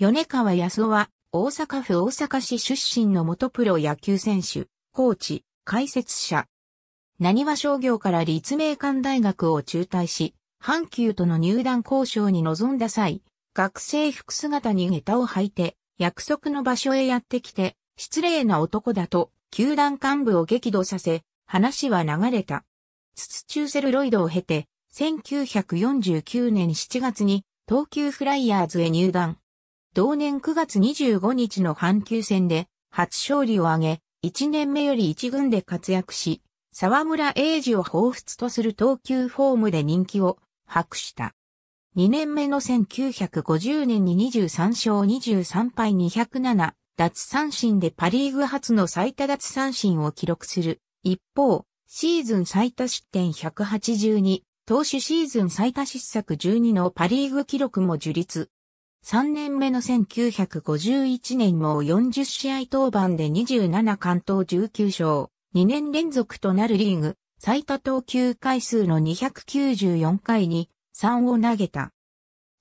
米川康夫は、大阪府大阪市出身の元プロ野球選手、コーチ、解説者。何は商業から立命館大学を中退し、阪急との入団交渉に臨んだ際、学生服姿に下駄を履いて、約束の場所へやってきて、失礼な男だと、球団幹部を激怒させ、話は流れた。筒中セルロイドを経て、1949年7月に東急フライヤーズへ入団。同年9月25日の阪急戦で初勝利を挙げ、1年目より1軍で活躍し、沢村栄治を彷彿とする投球フォームで人気を博した。2年目の1950年に23勝23敗207奪三振でパリーグ初の最多奪三振を記録する。一方、シーズン最多失点182、投手シーズン最多失策12のパリーグ記録も樹立。3年目の1951年も40試合登板で27関東19勝、2年連続となるリーグ、最多投球回数の294回に3を投げた。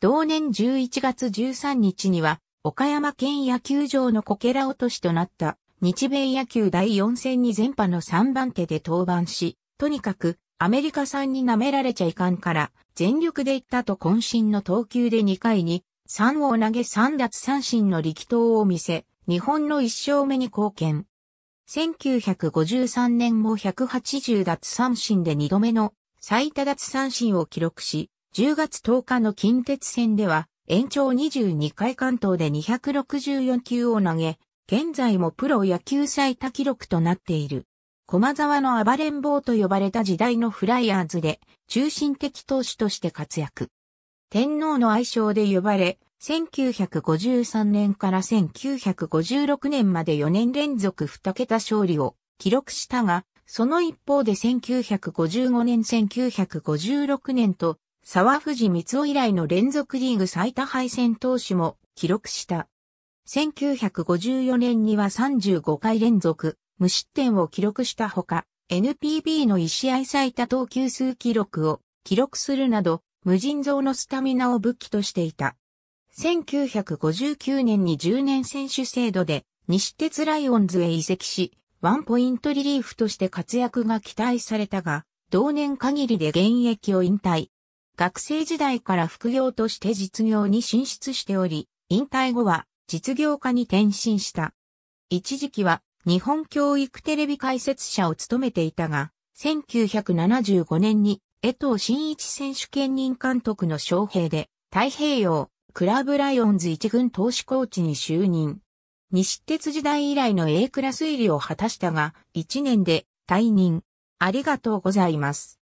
同年11月13日には、岡山県野球場のこけら落としとなった日米野球第4戦に全波の3番手で登板し、とにかくアメリカ産に舐められちゃいかんから全力でいったと渾身の投球で2回に3を投げ3奪三振の力投を見せ、日本の1勝目に貢献。1953年も180奪三振で2度目の最多奪三振を記録し、10月10日の近鉄戦では延長22回関東で264球を投げ、現在もプロ野球最多記録となっている。駒沢の暴れん坊と呼ばれた時代のフライヤーズで中心的投手として活躍。天皇の愛称で呼ばれ、1953年から1956年まで4年連続2桁勝利を記録したが、その一方で1955年1956年と沢藤光夫以来の連続リーグ最多敗戦投手も記録した。1954年には35回連続無失点を記録したほか、NPB の1試合最多投球数記録を記録するなど、無人蔵のスタミナを武器としていた。1959年に10年選手制度で西鉄ライオンズへ移籍し、ワンポイントリリーフとして活躍が期待されたが、同年限りで現役を引退。学生時代から副業として実業に進出しており、引退後は実業家に転身した。一時期は日本教育テレビ解説者を務めていたが、1975年に江藤新一選手兼任監督の将兵で、太平洋、クラブライオンズ一軍投手コーチに就任。西鉄時代以来の A クラス入りを果たしたが、1年で退任。ありがとうございます。